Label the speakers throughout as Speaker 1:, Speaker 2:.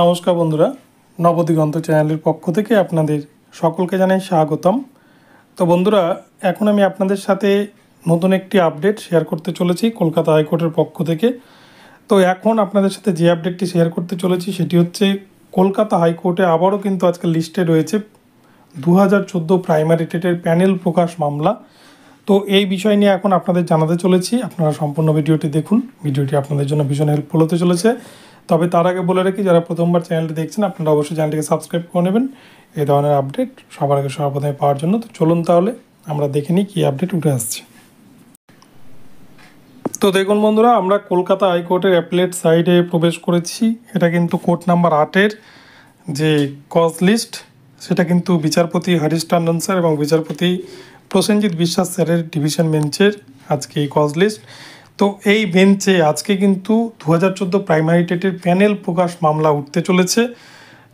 Speaker 1: নমস্কার বন্ধুরা নবদিগন্ত চ্যানেলের পক্ষ থেকে আপনাদের সকলকে জানাই স্বাগতম তো বন্ধুরা এখন আমি আপনাদের সাথে নতুন একটি আপডেট শেয়ার করতে চলেছি কলকাতা হাইকোর্টের পক্ষ থেকে তো এখন আপনাদের সাথে যে আপডেটটি শেয়ার করতে চলেছি সেটি হচ্ছে কলকাতা হাইকোর্টে আবারও কিন্তু আজকে লিস্টে রয়েছে দু হাজার চোদ্দো প্রাইমারি টেটের প্যানেল প্রকাশ মামলা তো এই বিষয় নিয়ে এখন আপনাদের জানাতে চলেছি আপনারা সম্পূর্ণ ভিডিওটি দেখুন ভিডিওটি আপনাদের জন্য ভীষণ হেল্পফুল হতে চলেছে তবে তার আগে বলে রাখি যারা প্রথমবার চ্যানেলটি দেখছেন আপনারা অবশ্যই চ্যানেলটিকে সাবস্ক্রাইব করে নেবেন এই ধরনের আপডেট সবার আগে সর্বপ্রথমে পাওয়ার জন্য তো চলুন তাহলে আমরা দেখে নিই কী আপডেট উঠে আসছে তো দেখুন বন্ধুরা আমরা কলকাতা হাইকোর্টের অ্যাপলেট সাইডে প্রবেশ করেছি এটা কিন্তু কোর্ট নাম্বার আটের যে কজ লিস্ট সেটা কিন্তু বিচারপতি হরিশ টান্ডন স্যার এবং বিচারপতি প্রসেনজিৎ বিশ্বাস স্যারের ডিভিশন বেঞ্চের আজকে এই কজ লিস্ট তো এই বেঞ্চে আজকে কিন্তু দু হাজার চোদ্দো প্রাইমারি টেটের প্যানেল প্রকাশ মামলা উঠতে চলেছে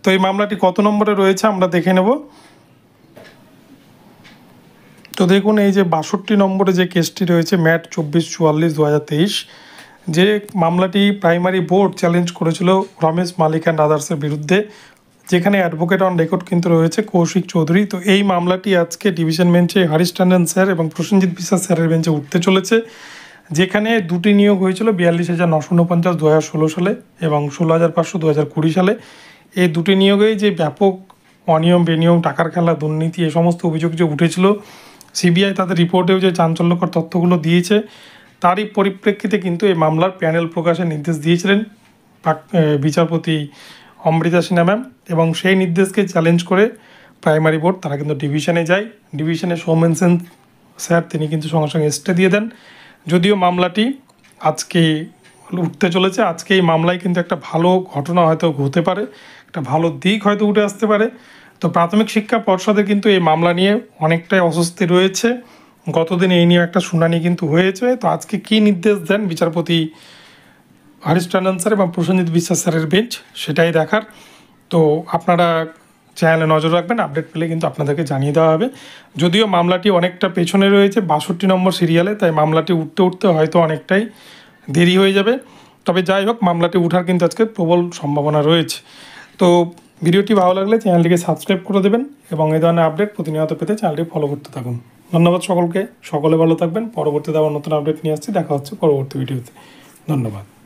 Speaker 1: তো এই মামলাটি কত নম্বরে রয়েছে আমরা দেখে নেব তো দেখুন এই যে বাষট্টি নম্বরে যে কেসটি রয়েছে ম্যাট চব্বিশ চুয়াল্লিশ দু যে মামলাটি প্রাইমারি বোর্ড চ্যালেঞ্জ করেছিল রমেশ মালিক অ্যান্ড আদার্সের বিরুদ্ধে যেখানে অ্যাডভোকেট অন রেকর্ড কিন্তু রয়েছে কৌশিক চৌধুরী তো এই মামলাটি আজকে ডিভিশন বেঞ্চে হারিশ টান্ডন স্যার এবং প্রসেনজিৎ বিশ্বাস স্যারের বেঞ্চে উঠতে চলেছে যেখানে দুটি নিয়োগ হয়েছিল বিয়াল্লিশ হাজার নশো উনপঞ্চাশ দু হাজার ষোলো সালে এবং ষোলো হাজার পাঁচশো দু হাজার কুড়ি সালে এই দুটি নিয়োগেই যে ব্যাপক অনিয়ম বেনিয়ম টাকার খেলা দুর্নীতি এ সমস্ত অভিযোগ যে উঠেছিল সিবিআই তাদের রিপোর্টেও যে চাঞ্চল্যকর তথ্যগুলো দিয়েছে তারই পরিপ্রেক্ষিতে কিন্তু এই মামলার প্যানেল প্রকাশের নির্দেশ দিয়েছিলেন বিচারপতি অমৃতা সিনহা ম্যাম এবং সেই নির্দেশকে চ্যালেঞ্জ করে প্রাইমারি বোর্ড তারা কিন্তু ডিভিশনে যায় ডিভিশনে সৌমেন সেন স্যার তিনি কিন্তু সঙ্গে সঙ্গে স্টে দিয়ে দেন যদিও মামলাটি আজকে উঠতে চলেছে আজকে এই মামলায় কিন্তু একটা ভালো ঘটনা হয়তো হতে পারে একটা ভালো দিক হয়তো উঠে আসতে পারে তো প্রাথমিক শিক্ষা পর্ষদে কিন্তু এই মামলা নিয়ে অনেকটাই অস্বস্তি রয়েছে গতদিন এই নিয়ে একটা শুনানি কিন্তু হয়েছে তো আজকে কি নির্দেশ দেন বিচারপতি হরিশ টান্ডন স্যার এবং প্রসেনজিৎ বিশ্বাস স্যারের বেঞ্চ সেটাই দেখার তো আপনারা চ্যানেলে নজর রাখবেন আপডেট পেলে কিন্তু আপনাদেরকে জানিয়ে দেওয়া হবে যদিও মামলাটি অনেকটা পেছনে রয়েছে বাষট্টি নম্বর সিরিয়ালে তাই মামলাটি উঠতে উঠতে হয়তো অনেকটাই দেরি হয়ে যাবে তবে যাই হোক মামলাটি উঠার কিন্তু আজকে প্রবল সম্ভাবনা রয়েছে তো ভিডিওটি ভালো লাগলে চ্যানেলটিকে সাবস্ক্রাইব করে দেবেন এবং এই ধরনের আপডেট প্রতিনিয়ত পেতে চ্যানেলটি ফলো করতে থাকুন ধন্যবাদ সকলকে সকলে ভালো থাকবেন পরবর্তীতে আবার নতুন আপডেট নিয়ে আসছি দেখা হচ্ছে পরবর্তী ভিডিওতে ধন্যবাদ